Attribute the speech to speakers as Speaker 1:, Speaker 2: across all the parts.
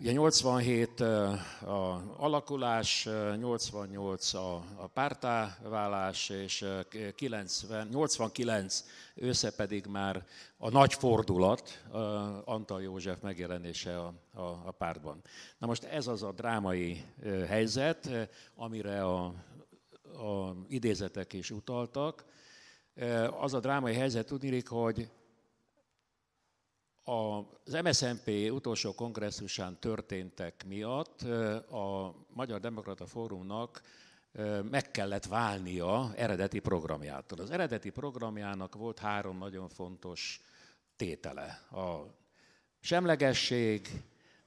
Speaker 1: Ugye 87 a alakulás, 88 a, pártávállás, pártáválás, és 90, 89 ősze pedig már a nagy fordulat, Antal József megjelenése a, a, a pártban. Na most ez az a drámai helyzet, amire a, a idézetek is utaltak. Az a drámai helyzet tudnék, hogy az MSZNP utolsó kongresszusán történtek miatt a Magyar Demokrata Fórumnak meg kellett válnia eredeti programjától. Az eredeti programjának volt három nagyon fontos tétele. A semlegesség,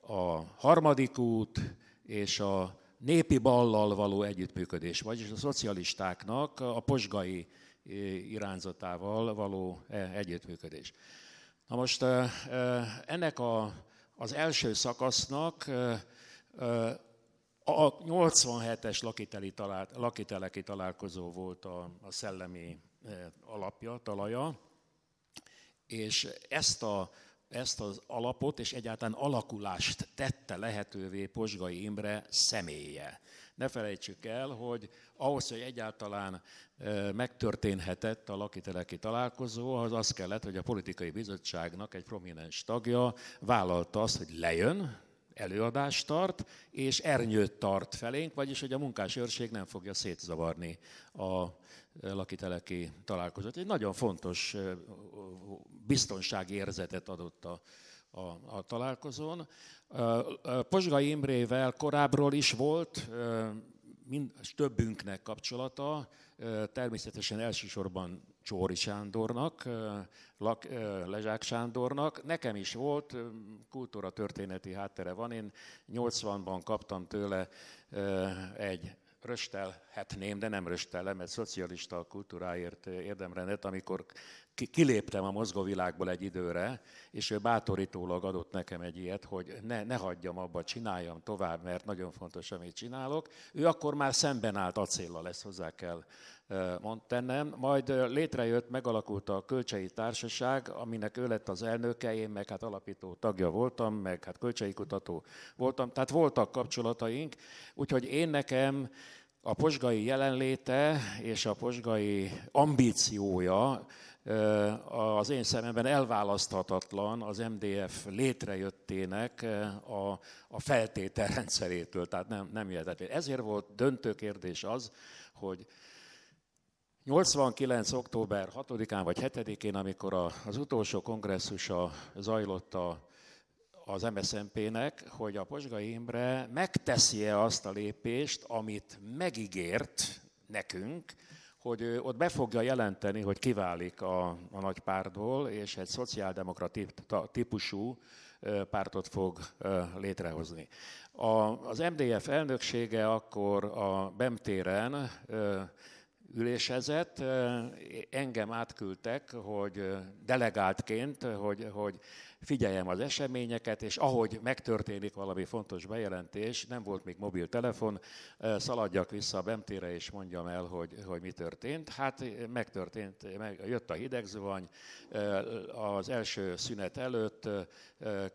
Speaker 1: a harmadik út és a népi ballal való együttműködés, vagyis a szocialistáknak a posgai irányzatával való e, együttműködés. Na most ennek a, az első szakasznak a 87-es lakiteli talál, lakiteleki találkozó volt a, a szellemi alapja, talaja, és ezt, a, ezt az alapot és egyáltalán alakulást tette lehetővé Posgai Imre személye. Ne felejtsük el, hogy ahhoz, hogy egyáltalán megtörténhetett a lakiteleki találkozó, az az kellett, hogy a politikai bizottságnak egy prominens tagja vállalta azt, hogy lejön, előadást tart, és ernyőt tart felénk, vagyis hogy a munkásőrség nem fogja szétzavarni a lakiteleki találkozót. Egy nagyon fontos érzetet adott a a, a találkozón. Pozsgai Imrével korábbról is volt mind, többünknek kapcsolata, természetesen elsősorban Csóri Sándornak, Lak, Lezsák Sándornak. Nekem is volt, kultúra történeti háttere van. Én 80-ban kaptam tőle egy röstelhetném, de nem röstelem, mert szocialista kultúráért érdemrendet, amikor kiléptem a mozgóvilágból egy időre, és ő bátorítólag adott nekem egy ilyet, hogy ne, ne hagyjam abba, csináljam tovább, mert nagyon fontos, amit csinálok. Ő akkor már szemben állt acéllal, lesz hozzá kell mondtennem. Majd létrejött, megalakult a Kölcsei Társaság, aminek ő lett az elnöke, én meg hát alapító tagja voltam, meg hát kölcsei kutató voltam, tehát voltak kapcsolataink, úgyhogy én nekem a posgai jelenléte és a posgai ambíciója az én szememben elválaszthatatlan az MDF létrejöttének a, a feltételrendszerétől, tehát nem, nem jöhetett. Ezért volt döntő kérdés az, hogy 89. október 6-án vagy 7-én, amikor az utolsó kongresszusa zajlott a, az MSZNP-nek, hogy a Posgai Imre megteszi-e azt a lépést, amit megígért nekünk, hogy ott be fogja jelenteni, hogy kiválik a, a nagy pártból, és egy szociáldemokratív típusú pártot fog létrehozni. A, az MDF elnöksége akkor a Bemtéren ülésezett, engem átküldtek, hogy delegáltként, hogy, hogy figyeljem az eseményeket, és ahogy megtörténik valami fontos bejelentés, nem volt még mobiltelefon, szaladjak vissza a bemtére és mondjam el, hogy, hogy mi történt. Hát megtörtént, meg, jött a hidegzuhany, az első szünet előtt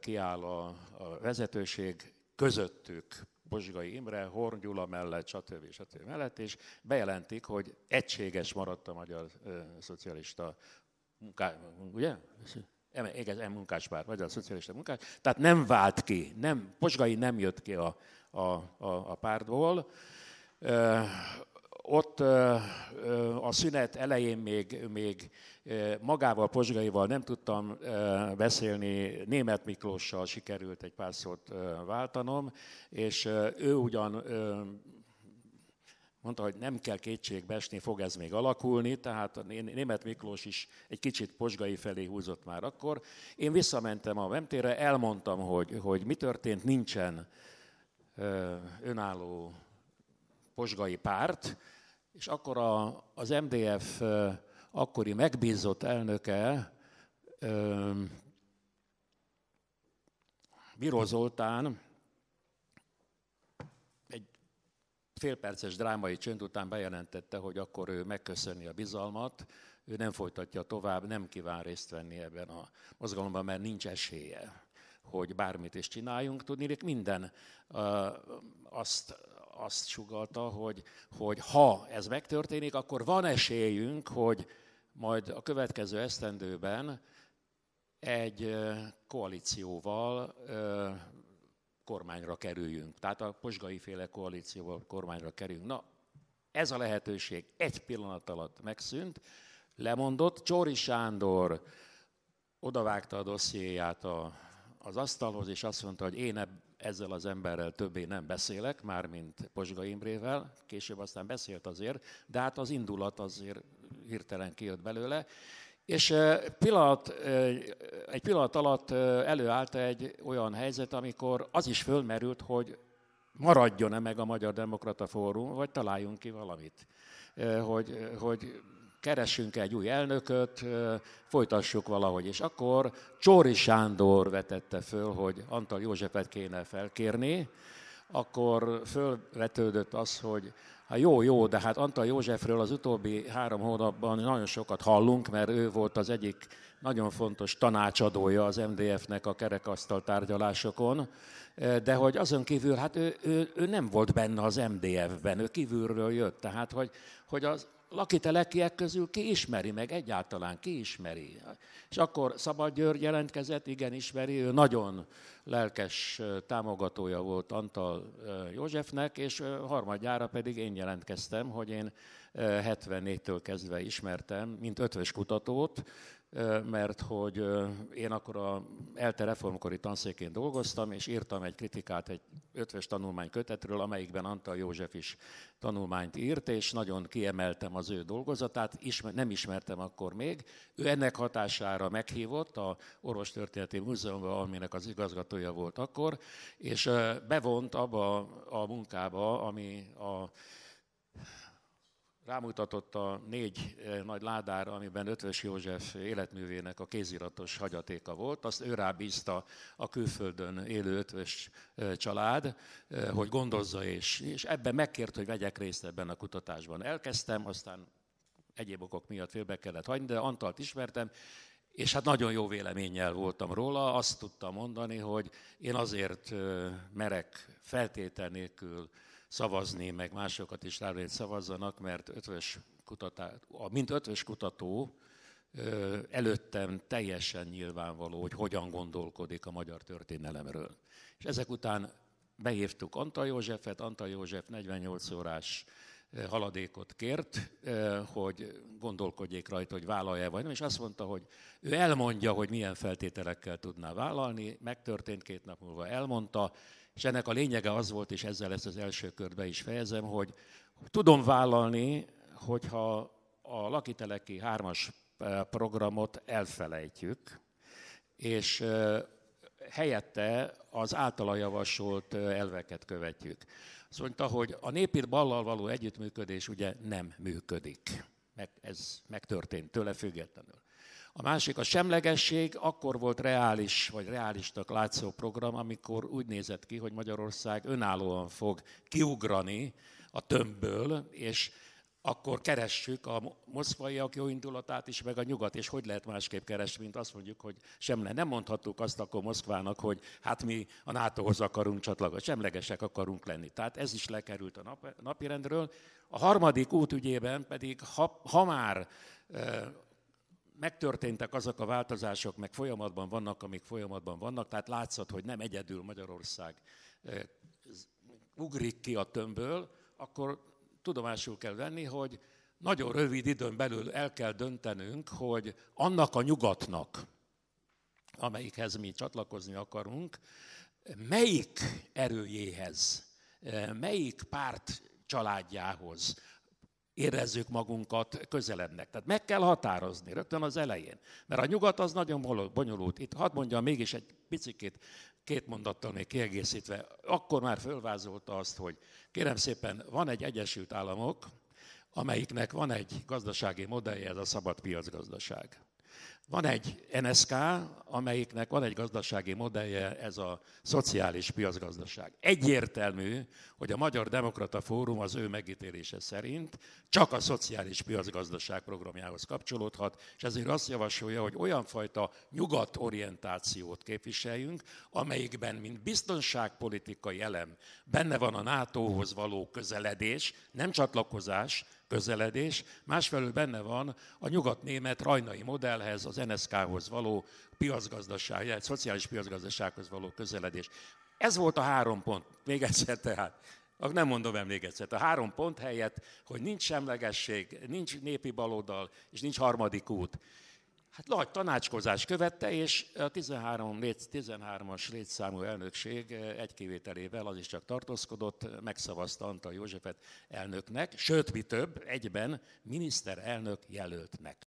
Speaker 1: kiáll a, a vezetőség, közöttük Bozsgai Imre, Horn Gyula mellett, stb. stb. mellett, és bejelentik, hogy egységes maradt a magyar ö, szocialista munká, ugye? E, igen, M vagy a szocialista munkás. Tehát nem vált ki, nem, Posgai nem jött ki a, a, a, a pártból ott a szünet elején még, még magával, Pozsgaival nem tudtam beszélni, német Miklóssal sikerült egy pár szót váltanom, és ő ugyan mondta, hogy nem kell kétségbe esni, fog ez még alakulni, tehát a német Miklós is egy kicsit posgai felé húzott már akkor. Én visszamentem a Vemtére, elmondtam, hogy, hogy mi történt, nincsen önálló posgai párt, és akkor a, az MDF akkori megbízott elnöke, Bíró Zoltán egy félperces drámai csönd után bejelentette, hogy akkor ő megköszöni a bizalmat, ő nem folytatja tovább, nem kíván részt venni ebben a mozgalomban, mert nincs esélye hogy bármit is csináljunk. Tudnélik, minden azt, azt sugalta, hogy, hogy ha ez megtörténik, akkor van esélyünk, hogy majd a következő esztendőben egy koalícióval kormányra kerüljünk. Tehát a posgai féle koalícióval kormányra kerüljünk. Na, ez a lehetőség egy pillanat alatt megszűnt, lemondott. Csóri Sándor odavágta a dossziéját a az asztalhoz, és azt mondta, hogy én ezzel az emberrel többé nem beszélek, mármint Posga Imrével, később aztán beszélt azért, de hát az indulat azért hirtelen kijött belőle, és pillanat, egy pillanat alatt előállt egy olyan helyzet, amikor az is fölmerült, hogy maradjon-e meg a Magyar Demokrata Fórum, vagy találjunk ki valamit, hogy, hogy keresünk egy új elnököt, folytassuk valahogy. És akkor Csóri Sándor vetette föl, hogy Antal Józsefet kéne felkérni, akkor fölvetődött az, hogy hát jó, jó, de hát Antal Józsefről az utóbbi három hónapban nagyon sokat hallunk, mert ő volt az egyik nagyon fontos tanácsadója az MDF-nek a kerekasztal tárgyalásokon, de hogy azon kívül, hát ő, ő, ő nem volt benne az MDF-ben, ő kívülről jött, tehát hogy, hogy az lakitelekiek közül ki ismeri meg egyáltalán, ki ismeri. És akkor Szabad György jelentkezett, igen ismeri, ő nagyon lelkes támogatója volt Antal Józsefnek, és harmadjára pedig én jelentkeztem, hogy én 74-től kezdve ismertem, mint ötvös kutatót, mert hogy én akkor a ELTE reformkori tanszékén dolgoztam, és írtam egy kritikát egy ötves tanulmány kötetről, amelyikben Antal József is tanulmányt írt, és nagyon kiemeltem az ő dolgozatát, ismer, nem ismertem akkor még. Ő ennek hatására meghívott a Orvostörténeti Múzeumba, aminek az igazgatója volt akkor, és bevont abba a munkába, ami a rámutatott a négy eh, nagy ládára, amiben Ötvös József életművének a kéziratos hagyatéka volt. Azt ő rábízta a külföldön élő Ötvös eh, család, eh, hogy gondozza, és, és ebben megkért, hogy vegyek részt ebben a kutatásban. Elkezdtem, aztán egyéb okok miatt félbe kellett hagyni, de Antalt ismertem, és hát nagyon jó véleménnyel voltam róla, azt tudtam mondani, hogy én azért merek feltétel nélkül szavazni, meg másokat is rá, hogy szavazzanak, mert ötvös kutatá, mint ötvös kutató előttem teljesen nyilvánvaló, hogy hogyan gondolkodik a magyar történelemről. És ezek után behívtuk Antal Józsefet, Antal József 48 órás haladékot kért, hogy gondolkodjék rajta, hogy vállalja vagy nem, és azt mondta, hogy ő elmondja, hogy milyen feltételekkel tudná vállalni, megtörtént két nap múlva, elmondta, és ennek a lényege az volt, és ezzel ezt az első körbe is fejezem, hogy tudom vállalni, hogyha a lakiteleki hármas eh, programot elfelejtjük, és eh, helyette az általa javasolt eh, elveket követjük. Azt mondta, hogy a népír ballal való együttműködés ugye nem működik. Meg, ez megtörtént tőle függetlenül. A másik a semlegesség, akkor volt reális, vagy realistak látszó program, amikor úgy nézett ki, hogy Magyarország önállóan fog kiugrani a tömbből, és akkor keressük a moszkvaiak jó indulatát is, meg a nyugat, és hogy lehet másképp keresni, mint azt mondjuk, hogy sem le. Nem mondhattuk azt akkor Moszkvának, hogy hát mi a NATO-hoz akarunk csatlakozni, semlegesek akarunk lenni. Tehát ez is lekerült a napirendről. A harmadik út ügyében pedig, ha, ha már megtörténtek azok a változások, meg folyamatban vannak, amik folyamatban vannak, tehát látszott, hogy nem egyedül Magyarország ugrik ki a tömbből, akkor tudomásul kell venni, hogy nagyon rövid időn belül el kell döntenünk, hogy annak a nyugatnak, amelyikhez mi csatlakozni akarunk, melyik erőjéhez, melyik párt családjához, érezzük magunkat közelebbnek. Tehát meg kell határozni rögtön az elején. Mert a nyugat az nagyon bonyolult. Itt hadd mondjam mégis egy picit két mondattal még kiegészítve. Akkor már fölvázolta azt, hogy kérem szépen van egy Egyesült Államok, amelyiknek van egy gazdasági modellje, ez a szabad piacgazdaság. Van egy NSK, amelyiknek van egy gazdasági modellje, ez a szociális piacgazdaság. Egyértelmű, hogy a Magyar Demokrata Fórum az ő megítélése szerint csak a szociális piacgazdaság programjához kapcsolódhat, és ezért azt javasolja, hogy olyan fajta nyugatorientációt képviseljünk, amelyikben, mint biztonságpolitikai elem, benne van a NATO-hoz való közeledés, nem csatlakozás, közeledés, másfelől benne van a nyugatnémet rajnai modellhez, az NSK-hoz való piacgazdaság, egy szociális piacgazdasághoz való közeledés. Ez volt a három pont, még egyszer tehát. Nem mondom el még egyszer. A három pont helyett, hogy nincs semlegesség, nincs népi baloldal, és nincs harmadik út hát nagy tanácskozás követte, és a 13, 13-as létszámú elnökség eh, egy kivételével, az is csak tartózkodott, megszavazta Antal Józsefet elnöknek, sőt, mi több, egyben miniszterelnök jelöltnek.